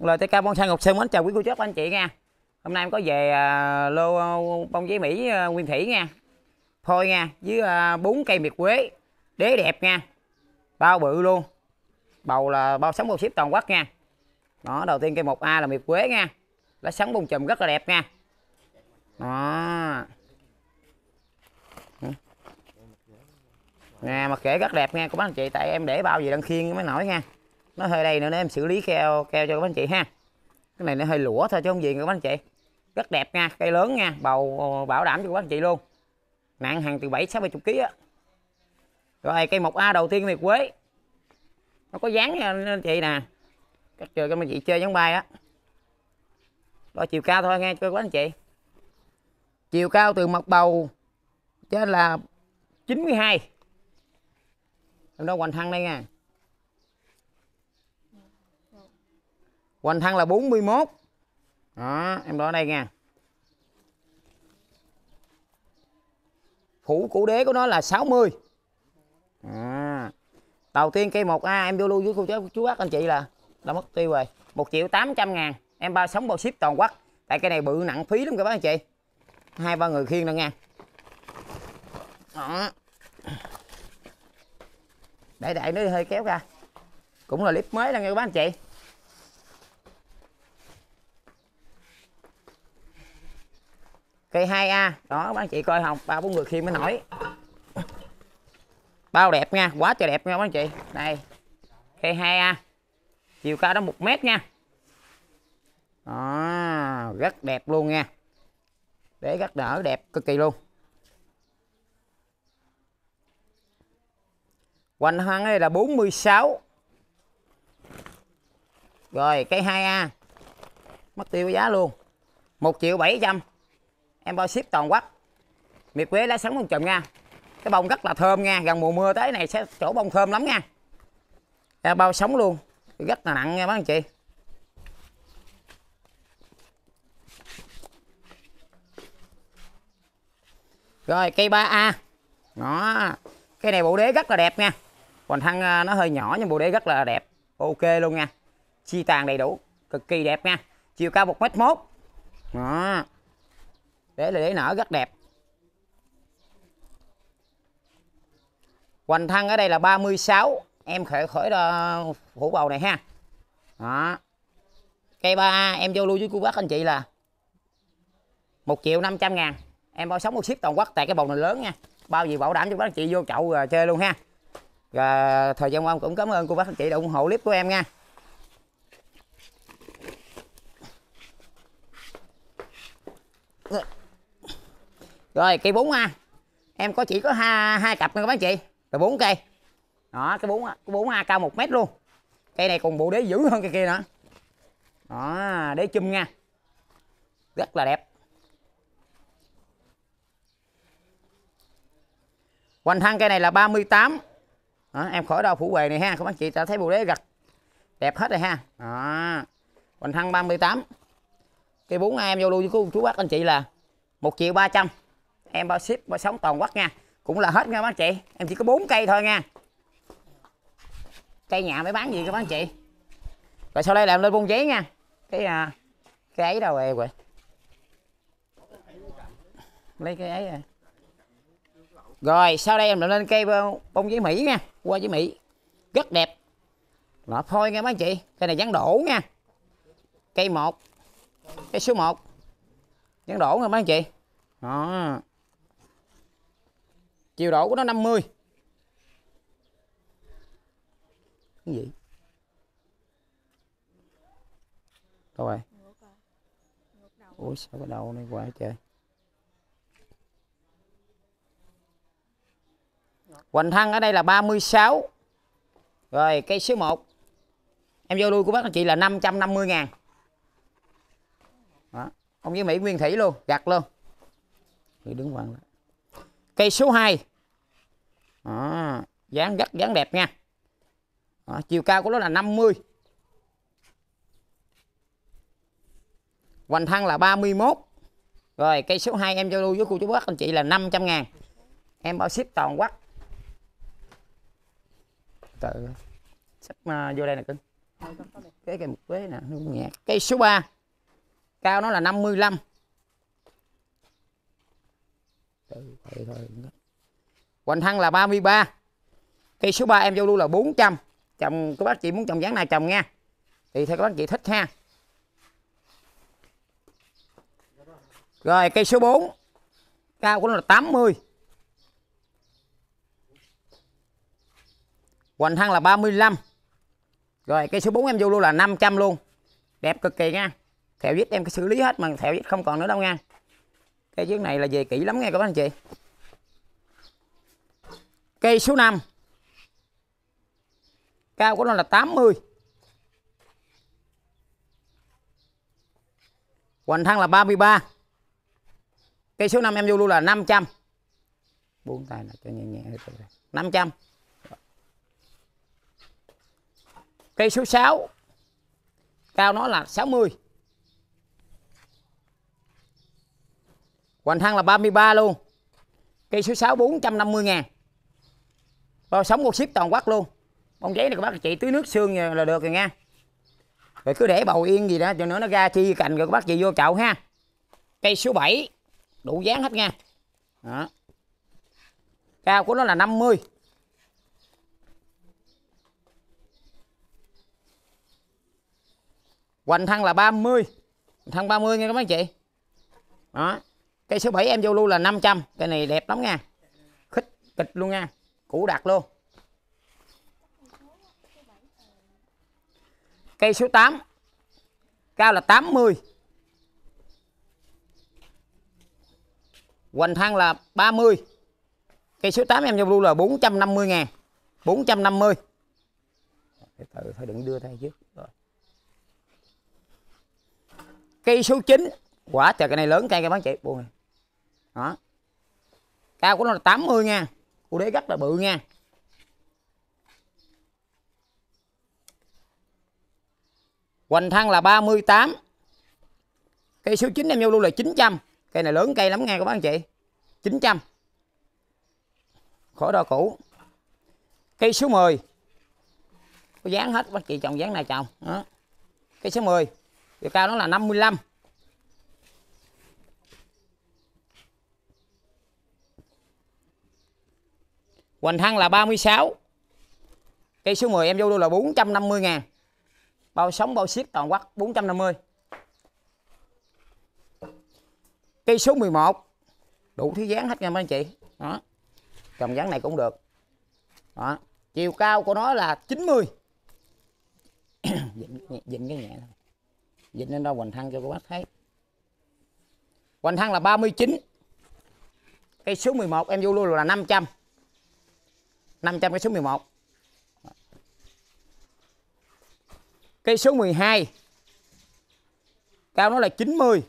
lời bông sen Ngọc Sơn mến chào quý cô chú anh chị nha Hôm nay em có về uh, lô à, bông giấy Mỹ uh, Nguyên Thủy nha Thôi nha, với bốn cây miệt quế Đế đẹp nha Bao bự luôn Bầu là bao sóng bao ship toàn quốc nha Đó, đầu tiên cây 1A là miệt quế nha Lá sắn bông chùm rất là đẹp nha Đó Nè, mặt rễ rất đẹp nha của bác anh chị Tại em để bao gì đang khiên mới nổi nha nó hơi đây nữa nên em xử lý keo keo cho các anh chị ha cái này nó hơi lũa thôi chứ không gì các anh chị rất đẹp nha cây lớn nha bầu bảo đảm cho các anh chị luôn nặng hàng từ 7 60 chục kg á rồi cây mộc a đầu tiên này quế nó có dáng nha anh chị nè các trời các anh chị chơi dáng bay á đó. đó chiều cao thôi nghe cho các anh chị chiều cao từ mặt bầu cho là 92 mươi hai nó quanh thân đây nha hoành thân là 41 đó em đo đây nha phủ củ đế của nó là 60 à. đầu tiên cây 1A em vô lưu với cô cháu chú bác anh chị là đã mất tiêu rồi 1 triệu 800 ngàn em bao sống bao ship toàn quốc tại cái này bự nặng phí lắm các bác anh chị hai ba người khiêng đâu nha đó để đại nó hơi kéo ra cũng là clip mới đang nghe các bác anh chị cây 2A đó bán chị coi không ba bốn người khiêm mới nổi bao đẹp nha quá trời đẹp nha bán chị đây cây 2A chiều cao đó một mét nha đó, rất đẹp luôn nha để rất đỡ đẹp cực kỳ luôn quanh hoang đây là 46 Rồi cây 2A Mất tiêu giá luôn 1 triệu 700 em bao ship toàn quốc miệt quế lá sống luôn chùm nha cái bông rất là thơm nha gần mùa mưa tới này sẽ chỗ bông thơm lắm nha em bao sống luôn rất là nặng nha bác anh chị rồi cây 3A nó, cái này bộ đế rất là đẹp nha còn thân à, nó hơi nhỏ nhưng bộ đế rất là đẹp ok luôn nha chi tàn đầy đủ cực kỳ đẹp nha chiều cao một mét mốt đó để là để nở rất đẹp hoành thân ở đây là 36 em khởi khởi phủ bầu này ha đó cây ba em giao lưu với cô bác anh chị là 1 triệu 500 ngàn em bao sống một ship toàn quốc tại cái bầu này lớn nha bao gì bảo đảm cho bác anh chị vô chậu chơi luôn ha rồi thời gian qua cũng cảm ơn cô bác anh chị đã ủng hộ clip của em nha Look rồi cây bún ha em có chỉ có hai hai cặp nha các bác chị là bốn cây đó cái bún cái bún a cao một mét luôn cây này còn bộ đế dữ hơn cây kia nữa đó đế chum nha rất là đẹp quanh thân cây này là 38 đó, em khỏi đau phủ quề này ha các bác chị ta thấy bộ đế gặt đẹp hết rồi ha đó. hoành thăng 38 cây bún em vô luôn với cô chú bác anh chị là một triệu ba trăm em bao ship bao sống toàn quốc nha cũng là hết nha bác chị em chỉ có bốn cây thôi nha cây nhà mới bán gì các bác chị rồi sau đây làm lên buôn giấy nha cái à, cái ấy đâu rồi rồi lấy cái ấy rồi rồi sau đây em làm lên cây bông giấy mỹ nha qua giấy mỹ rất đẹp nó phôi nha mấy chị cây này dán đổ nha cây một cây số 1 dán đổ nha mấy chị đó chiều độ của nó 50 cái gì đâu rồi ủa sao cái đầu này quá trời hoành thăng ở đây là 36 rồi cây số 1 em vô đuôi của bác anh chị là 550 ngàn đó. ông với Mỹ nguyên thủy luôn gặt luôn người đứng hoàng cây số 2 đó, dáng rất dáng đẹp nha đó, chiều cao của nó là 50 hoành thân là 31 rồi cây số 2 em giao lưu với cô chú bác anh chị là 500 ngàn em bảo ship toàn quốc tự sắp uh, vô đây nè cưng cái cây một quế nè nhạc cây số 3 cao nó là 55 tự vậy thôi Hoành thăng là 33 Cây số 3 em vô lưu là 400 chồng các bác chị muốn trồng dáng này trồng nha Thì theo các bác chị thích ha Rồi cây số 4 Cao của nó là 80 Hoành thăng là 35 Rồi cây số 4 em vô luôn là 500 luôn Đẹp cực kỳ nha Thẹo dít em cứ xử lý hết mà thẹo dít không còn nữa đâu nha Cây chiếc này là về kỹ lắm nha các bác anh chị Cây số 5 Cao của nó là 80 Hoành thăng là 33 Cây số 5 em vô luôn là 500 bốn tay là cho nhẹ nhẹ 500 Cây số 6 Cao nó là 60 Hoành thăng là 33 luôn Cây số 6 450 ngàn bao sống con ship toàn quắc luôn bông giấy này các bác chị tưới nước xương là được rồi nha rồi cứ để bầu yên gì đó cho nữa nó ra chi cành rồi các bác chị vô chậu ha cây số 7 đủ dáng hết nha đó. cao của nó là 50 hoành thăng là 30 thăng 30 nha các bác chị đó cây số 7 em vô lưu là 500 cây này đẹp lắm nha khích kịch luôn nha cũ đặc luôn cây số 8 cao là 80 hoành thang là 30 cây số 8 em trong luôn là 450 ngàn 450 từ từ thôi đừng đưa tay trước rồi cây số 9 quả trời cái này lớn cây cái bán chị buồn này đó cao của nó là 80 ngàn cô đế rất là bự nha hoành thăng là 38 cây số 9 em vô luôn là 900 cây này lớn cây lắm nghe các bác anh chị 900 khỏi đo cũ cây số 10 có dán hết bác chị trồng dán này trồng cây số 10 chiều cao nó là 55 mươi hoành thăng là 36 cây số 10 em vô luôn là 450 ngàn bao sống bao xiết toàn quắc 450 cây số 11 đủ thứ dáng hết nha mấy anh chị đó trồng dáng này cũng được đó chiều cao của nó là 90 dịnh, dịnh cái nhẹ thôi dịnh lên đâu hoành thăng cho các bác thấy hoành thăng là 39 cây số 11 em vô luôn là 500 500 cây số 11 cây số 12 cao nó là 90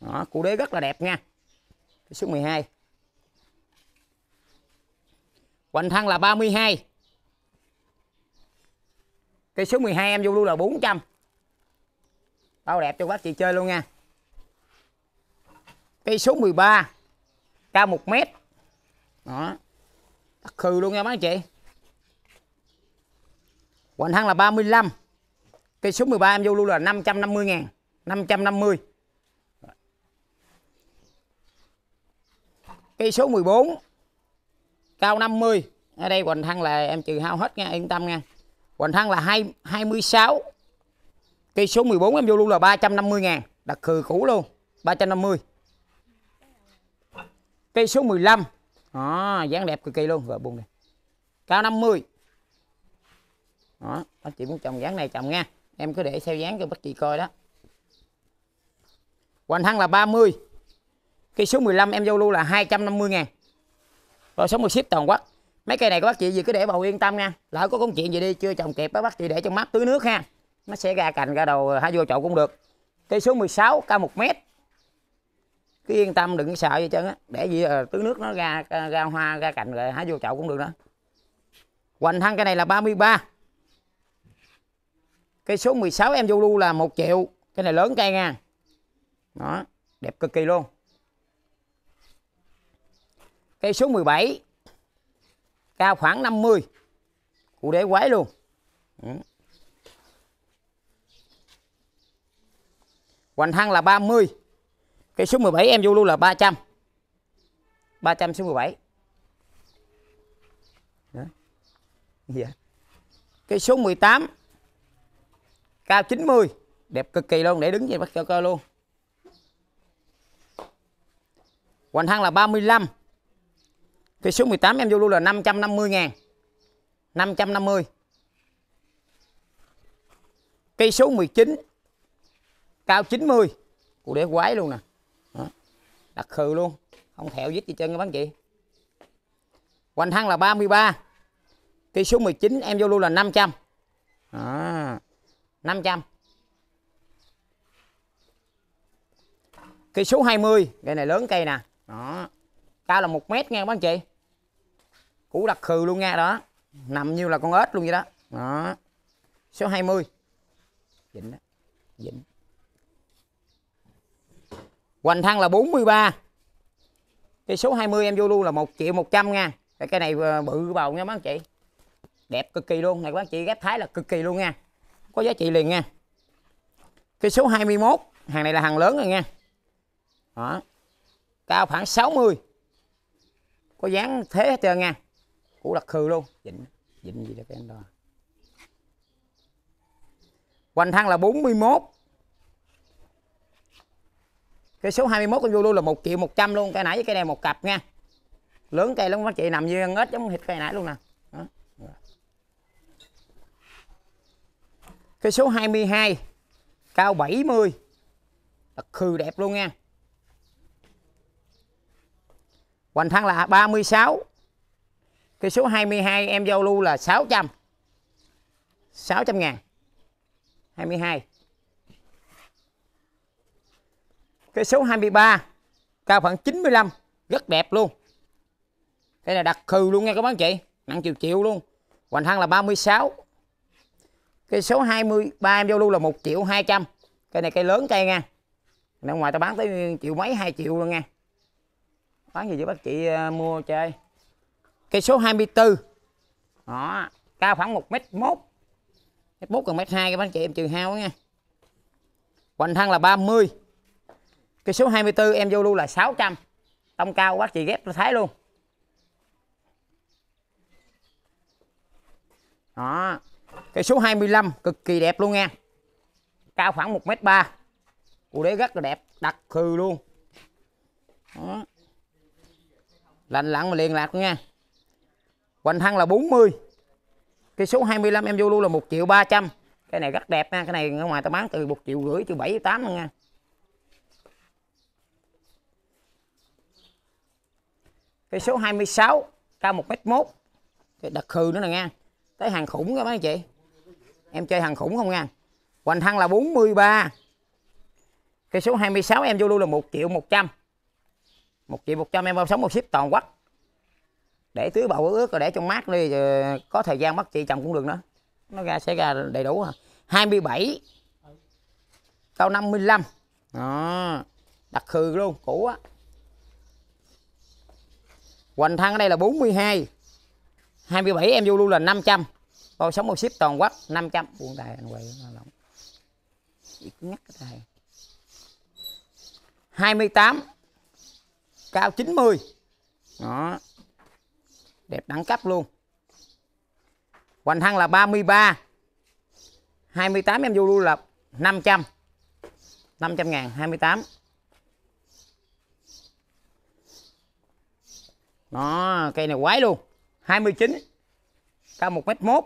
đó, cụ đế rất là đẹp nha cây số 12 hoành thăng là 32 cây số 12 em vô luôn là 400 bao đẹp cho bác chị chơi luôn nha cây số 13 cao 1 mét đó Đặc khừ luôn nha mấy anh chị Hoành thăng là 35 Cây số 13 em vô luôn là 550 ngàn 550 Cây số 14 Cao 50 Ở đây hoành thăng là em trừ hao hết nha Yên tâm nha Hoành thăng là 2, 26 Cây số 14 em vô luôn là 350 ngàn Đặc khừ cũ luôn 350 Cây số 15 đó dáng đẹp cực kỳ luôn rồi buông đi cao 50 đó anh chị muốn trồng dáng này trồng nha em cứ để xeo dáng cho bác chị coi đó hoành thăng là 30 cây số 15 em giao lưu là 250 ngàn rồi số 10 ship toàn quốc mấy cây này các bác chị gì cứ để bầu yên tâm nha lỡ có công chuyện gì đi chưa trồng kịp các bác chị để trong mắt tưới nước ha nó sẽ ra cành ra đầu hay vô chậu cũng được cây số 16 cao 1 mét cứ yên tâm đừng sợ gì trơn á để gì ờ, tưới nước nó ra ra hoa ra cành rồi hái vô chậu cũng được đó. hoành thăng cái này là 33 cây số 16 em vô lưu là một triệu cái này lớn cây nha đó đẹp cực kỳ luôn cây số 17 cao khoảng 50 cụ để quái luôn ừ. hoành thăng là 30 cái số 17 em vô luôn là 300 300 số 17 Đó. Dạ. Cây số 18 Cao 90 Đẹp cực kỳ luôn để đứng vậy bắt cho coi luôn Hoành thăng là 35 cái số 18 em vô luôn là 550 ngàn 550 Cây số 19 Cao 90 Ủa để quái luôn nè đặt khừ luôn không thẹo dít gì chân các bác chị Quanh thăng là 33 cây số 19 em vô luôn là 500 à, 500 cây số 20 cây này lớn cây nè đó cao là một mét nghe các anh chị củ đặc khừ luôn nghe đó nằm như là con ếch luôn vậy đó đó số 20 dịnh đó dịnh hoành thăng là 43 cái số 20 em vô luôn là 1 triệu 100 nha cái, này ờ, bự bầu nha mấy anh chị đẹp cực kỳ luôn này các chị ghép thái là cực kỳ luôn nha có giá trị liền nha cái số 21 hàng này là hàng lớn rồi nha đó cao khoảng 60 có dáng thế hết trơn nha củ đặc khư luôn dịnh dịnh gì đó các anh đo hoành thăng là 41 cái số 21 con vô luôn là 1 triệu 100 luôn cây nãy với cây này một cặp nha lớn cây lắm các chị nằm như ngết giống thịt cây nãy luôn nè cái số 22 cao 70 đặc khư đẹp luôn nha hoành thăng là 36 cái số 22 em giao lưu là 600 600 ngàn 22 Cây số 23 cao khoảng 95 rất đẹp luôn. Cây này đặc khừ luôn nha các bác chị, nặng chịu chịu luôn. Hoành thăng là 36. Cây số 23 em vô luôn là 1 triệu 200. Cây này cây lớn cây nha. Ở ngoài tao bán tới triệu mấy 2 triệu luôn nha. Bán gì với bác chị à, mua chơi. Cây số 24. Đó, cao khoảng 1 m 1. Mét 4 còn mét 2 các bác chị em trừ hao nha. Hoành thăng là 30 cái số 24 em vô luôn là 600. Tông cao bác chị ghép cho thấy luôn. Đó. cái số 25 cực kỳ đẹp luôn nha. Cao khoảng 1m3. Cụ đế rất là đẹp, đặc khư luôn. Đó. Lạnh lặng mà liền lạc nha. quanh thăng là 40. cái số 25 em vô luôn là 1 triệu 300. Cái này rất đẹp nha, cái này ở ngoài tao bán từ 1 triệu rưỡi từ 7 8 luôn nha. cái số 26 cao 1m1 đặc khư nữa nè nha tới hàng khủng các bác anh chị em chơi hàng khủng không nha hoành thăng là 43 cái số 26 em vô luôn là 1 triệu 100 1 triệu 100 em bao sống một ship toàn quốc để tưới bầu ướt rồi để trong mát đi có thời gian mất chị chồng cũng được nữa nó ra sẽ ra đầy đủ à. 27 cao 55 đó đặc khư luôn cũ á hoành thăng ở đây là 42 27 em vô luôn là 500 tôi sống một ship toàn quốc 500 buông tài anh quay nó lỏng ngắt cái tài 28 cao 90 đó đẹp đẳng cấp luôn hoành thăng là 33 28 em vô luôn là 500 500 ngàn 28 nó cây này quái luôn 29 cao một mét mốt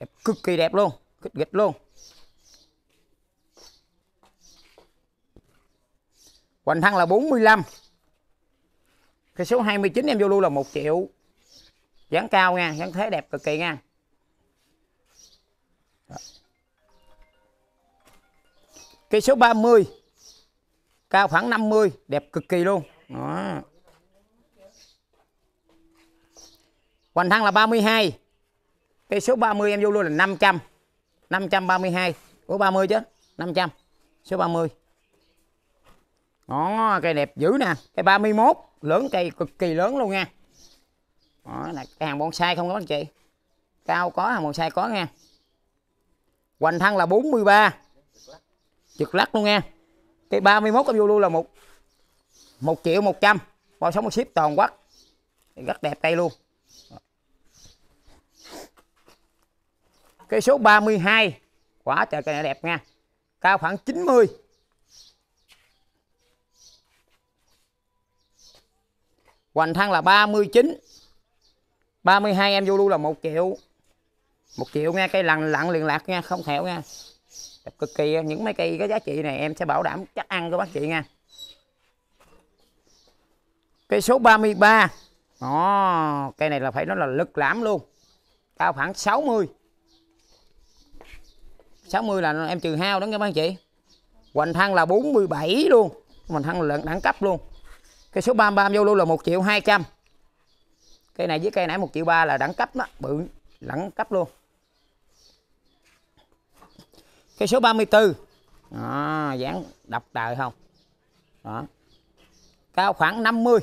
đẹp, cực kỳ đẹp luôn kịch nghịch luôn hoành thăng là 45 cái số 29 em vô luôn là 1 triệu dáng cao nha dáng thế đẹp cực kỳ nha cây số 30 cao khoảng 50 đẹp cực kỳ luôn đó Hoành thăng là 32. Cây số 30 em vô luôn là 500. 532. Ủa 30 chứ. 500. Số 30. Đó, cây đẹp dữ nè. Cây 31, lớn cây cực kỳ lớn luôn nha. Đó là cái hàng bonsai không có anh chị. Cao có hàng bonsai có nha. Hoành thăng là 43. Trực lắc luôn nha. Cây 31 em vô luôn là một 1 triệu 100 bao sống một ship toàn quốc rất đẹp cây luôn Cây số 32. Quả trời cây này đẹp nha. Cao khoảng 90. Hoành thăng là 39. 32 em vô lưu là 1 triệu. 1 triệu nha, cây lặng lặng liền lạc nha, không thẹo nha. Đẹp cực kỳ những mấy cây có giá trị này em sẽ bảo đảm chắc ăn của bác chị nha. Cây số 33. Đó, cây này là phải nói là lực lãm luôn. Cao khoảng 60. 60 là em trừ hao đó các anh chị hoành thăng là 47 luôn hoành thăng là đẳng cấp luôn cây số 33 vô luôn là 1 triệu 200 cây này với cây nãy 1 triệu 3 là đẳng cấp đó bự đẳng cấp luôn cây số 34 à, dáng độc trời không đó cao khoảng 50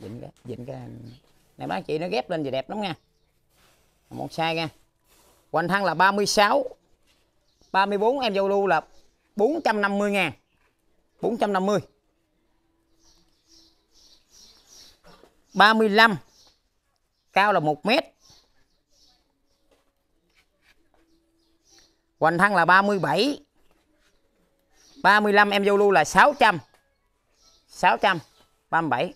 dịnh cái dịnh cái này anh chị nó ghép lên thì đẹp lắm nha một sai nha hoành thăng là 36 34 em giao lưu là 450 ngàn 450 35 cao là 1 mét hoành thăng là 37 35 em giao lưu là 600 600 37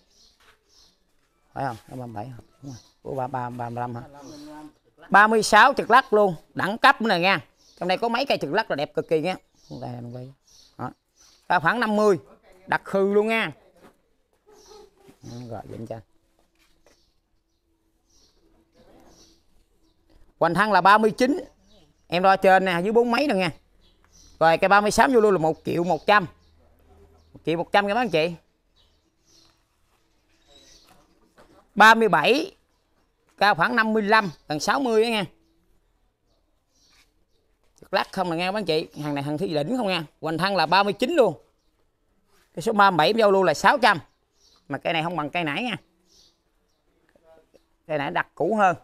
phải không 37 của 35 36 trực lắc luôn đẳng cấp này nè nha trong đây có mấy cây trực lắc là đẹp cực kỳ nha đây đồng đây đó. À, khoảng 50 đặc khư luôn nha gọi điện cho hoành thăng là 39 em đo trên nè dưới bốn mấy rồi nha rồi cái 36 vô luôn là 1 triệu 100 1 triệu 100 các bác anh chị 37 cao khoảng 55 gần 60 đó nha lát không là nghe bán chị hàng này hàng thi đỉnh không nha hoành thăng là 39 luôn cái số 37 giao luôn là 600 mà cây này không bằng cây nãy nha cây nãy đặc cũ hơn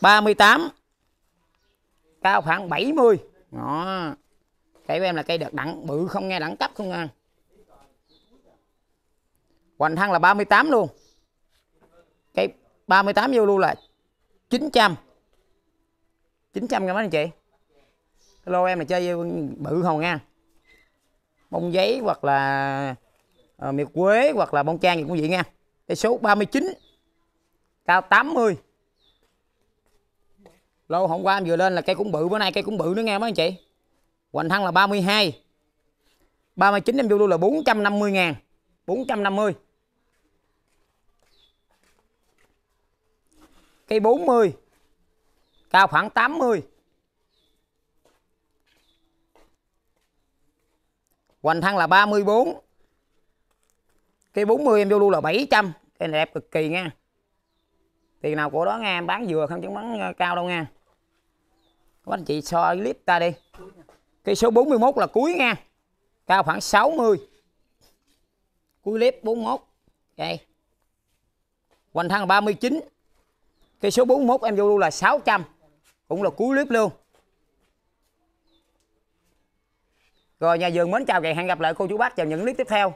38 cao khoảng 70 đó cây của em là cây đợt đặng bự không nghe đẳng cấp không ăn hoành thăng là 38 luôn cây 38 vô luôn là 900 900 ngàn mấy anh chị lô em là chơi bự hồn nha bông giấy hoặc là uh, miệt quế hoặc là bông trang gì cũng vậy nha cái số 39 cao 80 lô hôm qua em vừa lên là cây cũng bự bữa nay cây cũng bự nữa nghe mấy anh chị hoành thăng là 32 39 em vô luôn là 450 ngàn 450 cây 40 cao khoảng 80 hoành thăng là 34 cây 40 em vô luôn là 700 cái này đẹp cực kỳ nha tiền nào của đó nghe em bán vừa không chứng bán ờ, cao đâu nha các anh chị so clip ta đi cái số 41 là cuối nha cao khoảng 60 cuối clip 41 đây hoành thăng là 39 cái số 41 em vô luôn là 600 cũng là cuối clip luôn rồi nhà vườn mến chào ngày hẹn gặp lại cô chú bác vào những clip tiếp theo